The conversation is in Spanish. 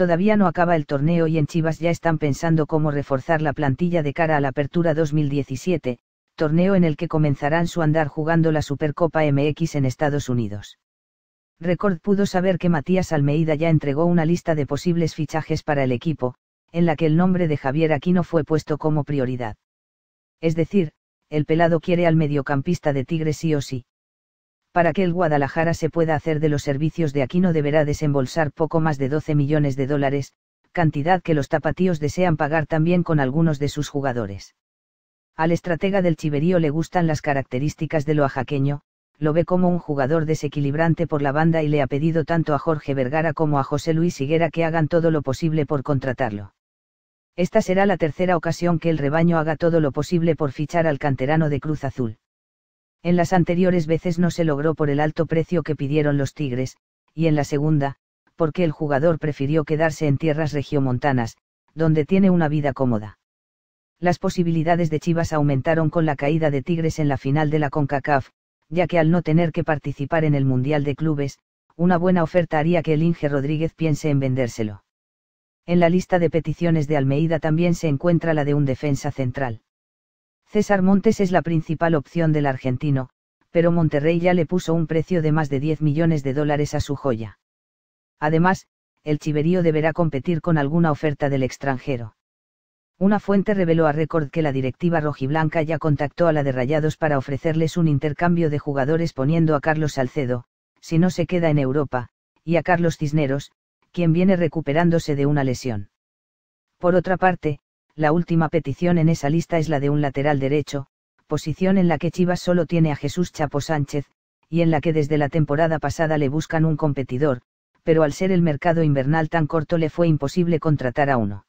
Todavía no acaba el torneo y en Chivas ya están pensando cómo reforzar la plantilla de cara a la Apertura 2017, torneo en el que comenzarán su andar jugando la Supercopa MX en Estados Unidos. Record pudo saber que Matías Almeida ya entregó una lista de posibles fichajes para el equipo, en la que el nombre de Javier Aquino fue puesto como prioridad. Es decir, el pelado quiere al mediocampista de Tigres sí o sí para que el Guadalajara se pueda hacer de los servicios de Aquino deberá desembolsar poco más de 12 millones de dólares, cantidad que los tapatíos desean pagar también con algunos de sus jugadores. Al estratega del Chiverío le gustan las características de lo ajaqueño, lo ve como un jugador desequilibrante por la banda y le ha pedido tanto a Jorge Vergara como a José Luis Higuera que hagan todo lo posible por contratarlo. Esta será la tercera ocasión que el rebaño haga todo lo posible por fichar al canterano de Cruz Azul. En las anteriores veces no se logró por el alto precio que pidieron los Tigres, y en la segunda, porque el jugador prefirió quedarse en tierras regiomontanas, donde tiene una vida cómoda. Las posibilidades de Chivas aumentaron con la caída de Tigres en la final de la CONCACAF, ya que al no tener que participar en el Mundial de Clubes, una buena oferta haría que el Inge Rodríguez piense en vendérselo. En la lista de peticiones de Almeida también se encuentra la de un defensa central. César Montes es la principal opción del argentino, pero Monterrey ya le puso un precio de más de 10 millones de dólares a su joya. Además, el chiverío deberá competir con alguna oferta del extranjero. Una fuente reveló a Record que la directiva rojiblanca ya contactó a la de Rayados para ofrecerles un intercambio de jugadores poniendo a Carlos Salcedo, si no se queda en Europa, y a Carlos Cisneros, quien viene recuperándose de una lesión. Por otra parte, la última petición en esa lista es la de un lateral derecho, posición en la que Chivas solo tiene a Jesús Chapo Sánchez, y en la que desde la temporada pasada le buscan un competidor, pero al ser el mercado invernal tan corto le fue imposible contratar a uno.